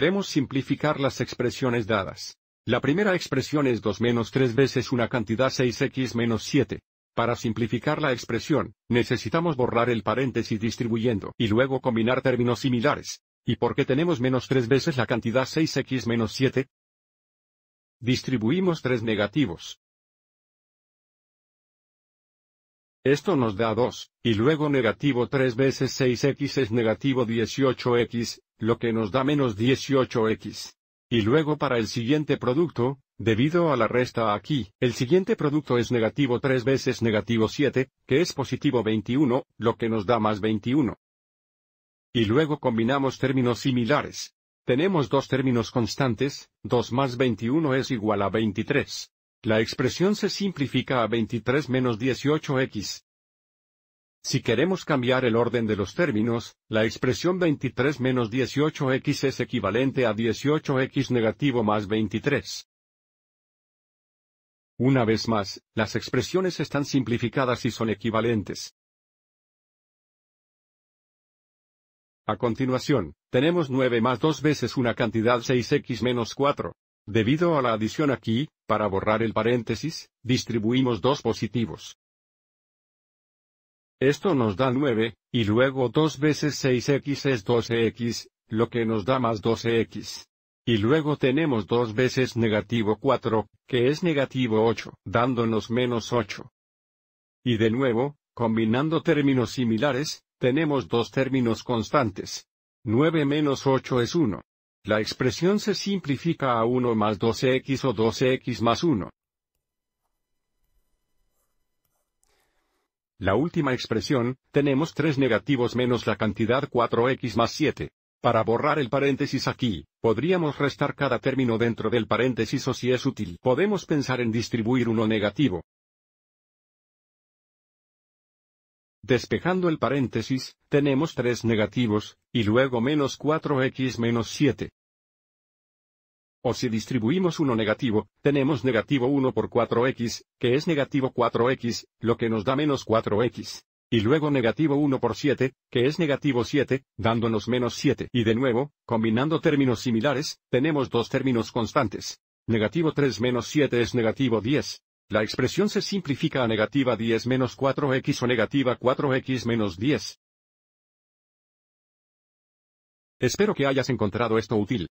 Queremos simplificar las expresiones dadas. La primera expresión es 2 menos 3 veces una cantidad 6x menos 7. Para simplificar la expresión, necesitamos borrar el paréntesis distribuyendo y luego combinar términos similares. ¿Y por qué tenemos menos 3 veces la cantidad 6x menos 7? Distribuimos 3 negativos. Esto nos da 2, y luego negativo 3 veces 6x es negativo 18x, lo que nos da menos 18x. Y luego para el siguiente producto, debido a la resta aquí, el siguiente producto es negativo 3 veces negativo 7, que es positivo 21, lo que nos da más 21. Y luego combinamos términos similares. Tenemos dos términos constantes, 2 más 21 es igual a 23. La expresión se simplifica a 23 menos 18x. Si queremos cambiar el orden de los términos, la expresión 23 menos 18x es equivalente a 18x negativo más 23. Una vez más, las expresiones están simplificadas y son equivalentes. A continuación, tenemos 9 más 2 veces una cantidad 6x menos 4. Debido a la adición aquí, para borrar el paréntesis, distribuimos dos positivos. Esto nos da 9, y luego 2 veces 6x es 12x, lo que nos da más 12x. Y luego tenemos 2 veces negativo 4, que es negativo 8, dándonos menos 8. Y de nuevo, combinando términos similares, tenemos dos términos constantes. 9 menos 8 es 1. La expresión se simplifica a 1 más 12x o 12x más 1. La última expresión, tenemos 3 negativos menos la cantidad 4x más 7. Para borrar el paréntesis aquí, podríamos restar cada término dentro del paréntesis o si es útil podemos pensar en distribuir uno negativo, Despejando el paréntesis, tenemos 3 negativos, y luego menos 4x menos 7. O si distribuimos 1 negativo, tenemos negativo 1 por 4x, que es negativo 4x, lo que nos da menos 4x. Y luego negativo 1 por 7, que es negativo 7, dándonos menos 7. Y de nuevo, combinando términos similares, tenemos dos términos constantes. Negativo 3 menos 7 es negativo 10. La expresión se simplifica a negativa 10 menos 4x o negativa 4x menos 10. Espero que hayas encontrado esto útil.